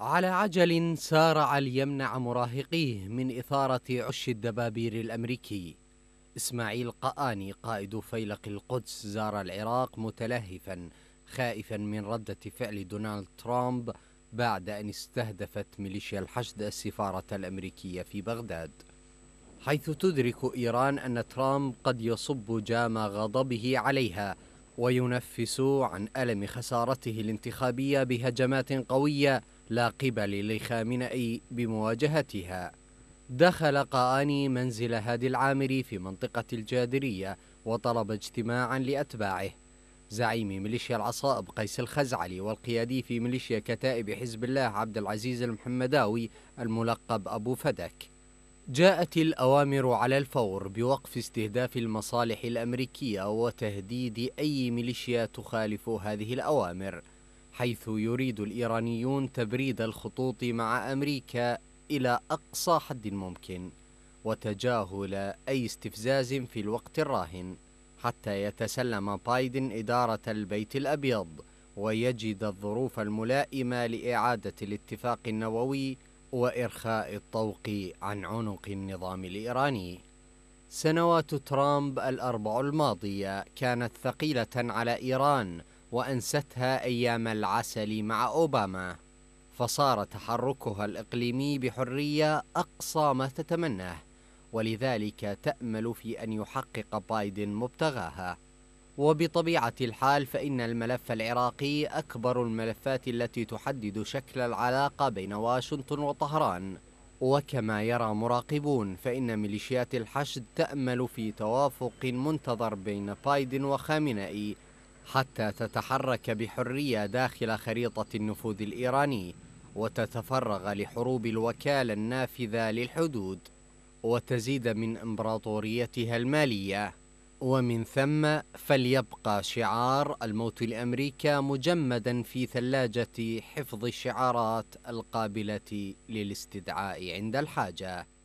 على عجل سارع ليمنع مراهقيه من إثارة عش الدبابير الأمريكي إسماعيل قآني قائد فيلق القدس زار العراق متلهفا خائفا من ردة فعل دونالد ترامب بعد أن استهدفت ميليشيا الحشد السفارة الأمريكية في بغداد حيث تدرك إيران أن ترامب قد يصب جام غضبه عليها وينفس عن ألم خسارته الانتخابية بهجمات قوية لا قبل لخامنئي بمواجهتها دخل قاني منزل هادي العامري في منطقة الجادرية وطلب اجتماعا لأتباعه زعيم ميليشيا العصائب قيس الخزعلي والقيادي في ميليشيا كتائب حزب الله عبد العزيز المحمداوي الملقب أبو فدك جاءت الأوامر على الفور بوقف استهداف المصالح الأمريكية وتهديد أي ميليشيا تخالف هذه الأوامر حيث يريد الإيرانيون تبريد الخطوط مع أمريكا إلى أقصى حد ممكن وتجاهل أي استفزاز في الوقت الراهن حتى يتسلم بايدن إدارة البيت الأبيض ويجد الظروف الملائمة لإعادة الاتفاق النووي وإرخاء الطوق عن عنق النظام الإيراني. سنوات ترامب الأربع الماضية كانت ثقيلة على إيران وأنستها أيام العسل مع أوباما فصار تحركها الإقليمي بحرية أقصى ما تتمناه ولذلك تأمل في أن يحقق بايدن مبتغاها وبطبيعة الحال فإن الملف العراقي أكبر الملفات التي تحدد شكل العلاقة بين واشنطن وطهران وكما يرى مراقبون فإن ميليشيات الحشد تأمل في توافق منتظر بين بايدن وخامنئي حتى تتحرك بحرية داخل خريطة النفوذ الإيراني وتتفرغ لحروب الوكالة النافذة للحدود وتزيد من إمبراطوريتها المالية ومن ثم فليبقى شعار الموت لأمريكا مجمدا في ثلاجة حفظ الشعارات القابلة للاستدعاء عند الحاجة